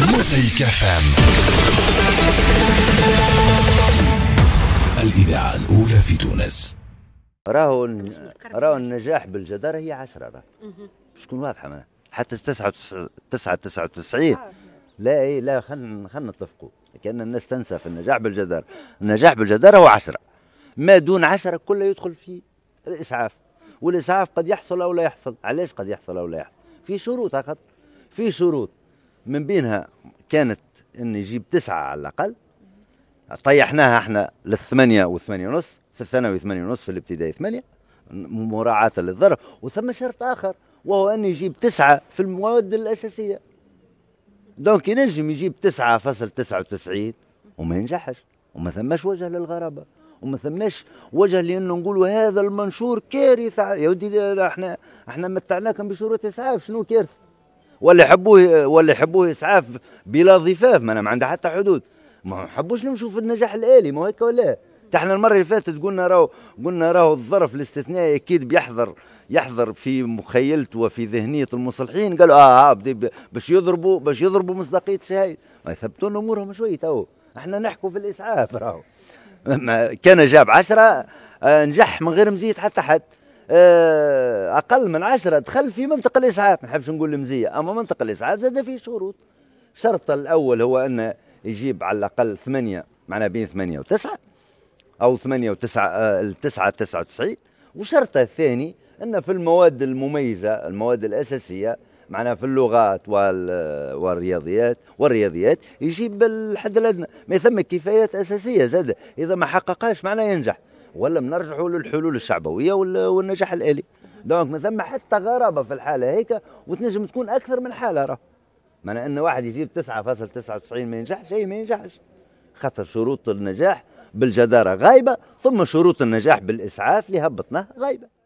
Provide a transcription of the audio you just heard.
موسيقى فام الإذاعة الأولى في تونس راهو راهو النجاح بالجدارة هي 10 راه شكون واضحة معناها حتى 99 لا اي لا خلينا خلنا نتفقوا كان الناس تنسى في النجاح بالجدارة النجاح بالجدارة هو 10 ما دون 10 كله يدخل في الإسعاف والإسعاف قد يحصل أو لا يحصل علاش قد يحصل أو لا يحصل في شروط فقط في شروط من بينها كانت أن يجيب تسعة على الأقل طيحناها احنا للثمانية والثمانية ونص في الثانوي ثمانية ونص في الابتدائي ثمانية مراعاة للظرف وثم شرط آخر وهو أن يجيب تسعة في المواد الأساسية دونك ينجم يجيب تسعة فصل تسعة وتسعين وما ينجحش وما ثماش وجه للغرابة وما ثماش وجه لانه نقولوا هذا المنشور كارثه يا ودي احنا احنا متعناكم بشروط اسعاف شنو كارثه ولا يحبوه ولا يحبوه اسعاف بلا ضفاف ما ما عندها حتى حدود ما حبوش نمشوا في النجاح الالي ما هيك ولا احنا المره اللي فاتت قلنا راهو قلنا راهو الظرف الاستثنائي اكيد بيحضر يحضر في مخيلته وفي ذهنيه المصلحين قالوا اه, آه باش يضربوا باش يضربوا مصداقيه الشهايد يثبتوا لنا امورهم شوي تو احنا نحكوا في الاسعاف راهو كان جاب عشرة آه، نجح من غير مزيد حتى حد آه، اقل من عشرة دخل في منطقه الاسعاف ما نحبش نقول المزيه اما منطقه الاسعاف زاد في شروط الشرط الاول هو انه يجيب على الاقل ثمانيه معنا بين ثمانيه وتسعه او ثمانيه وتسعه التسعه آه، تسعه وتسعين وشرط الثاني ان في المواد المميزه المواد الاساسيه معنا في اللغات والرياضيات والرياضيات يجيب الحد الادنى ما ثم كفايات اساسيه زاد اذا ما حققهاش معناه ينجح ولا بنرجعوا للحلول الشعبويه والنجاح الالي دونك ما ثم حتى غرابه في الحاله هيك وتنجم تكون اكثر من حاله راه معنى ان واحد يجيب 9.99 ما ينجح شيء ما ينجحش خاطر شروط النجاح بالجداره غايبه ثم شروط النجاح بالاسعاف اللي هبطناه غايبه